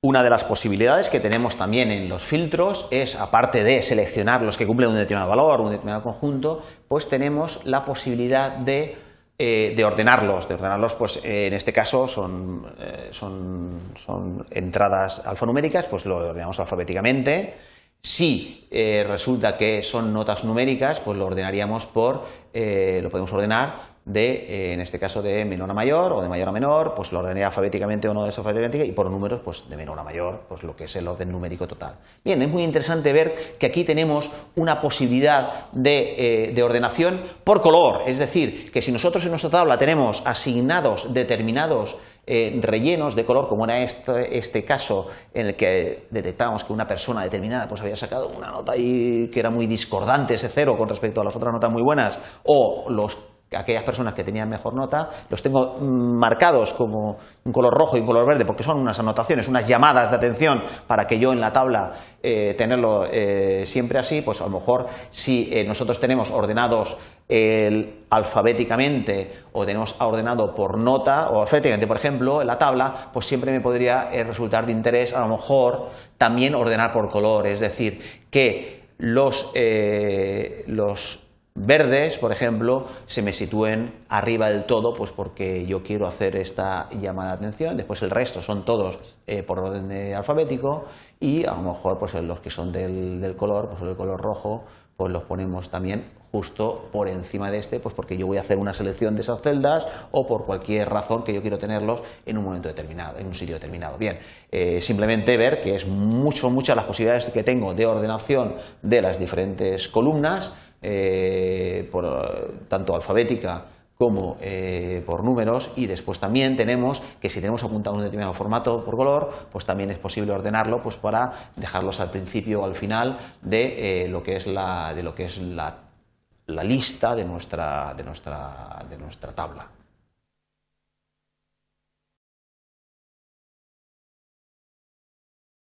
Una de las posibilidades que tenemos también en los filtros es, aparte de seleccionar los que cumplen un determinado valor, un determinado conjunto, pues tenemos la posibilidad de, eh, ordenarlos. De ordenarlos, pues eh, en este caso eh, son, son, entradas alfanuméricas, pues lo ordenamos alfabéticamente. Si resulta que son notas numéricas, pues lo ordenaríamos por, lo podemos ordenar de, eh, en este caso, de menor a mayor o de mayor a menor, pues lo ordené alfabéticamente o no alfabéticamente y por números, pues de menor a mayor, pues lo que es el orden numérico total. Bien, es muy interesante ver que aquí tenemos una posibilidad de, eh, ordenación por color, es decir, que si nosotros en nuestra tabla tenemos asignados determinados eh, rellenos de color, como era este, este, caso en el que detectábamos que una persona determinada pues, había sacado una nota y que era muy discordante ese cero con respecto a las otras notas muy buenas, o los aquellas personas que tenían mejor nota, los tengo marcados como un color rojo y un color verde porque son unas anotaciones, unas llamadas de atención para que yo en la tabla eh, tenerlo eh, siempre así, pues a lo mejor si eh, nosotros tenemos ordenados alfabéticamente o tenemos ordenado por nota o alfabéticamente, por ejemplo, en la tabla, pues siempre me podría resultar de interés a lo mejor también ordenar por color, es decir, que los verdes, por ejemplo, se me sitúen arriba del todo, pues porque yo quiero hacer esta llamada de atención. Después el resto son todos eh, por orden alfabético y a lo mejor pues los que son del, color, pues el color rojo, pues los ponemos también justo por encima de este, pues porque yo voy a hacer una selección de esas celdas o por cualquier razón que yo quiero tenerlos en un momento determinado, en un sitio determinado. Bien, eh, simplemente ver que es mucho, muchas las posibilidades que tengo de ordenación de las diferentes columnas eh, por, tanto alfabética como eh, por números y después también tenemos que si tenemos apuntado un determinado formato por color, pues también es posible ordenarlo pues para dejarlos al principio o al final de eh, lo que es la de lo que es la, la lista de nuestra de nuestra de nuestra tabla.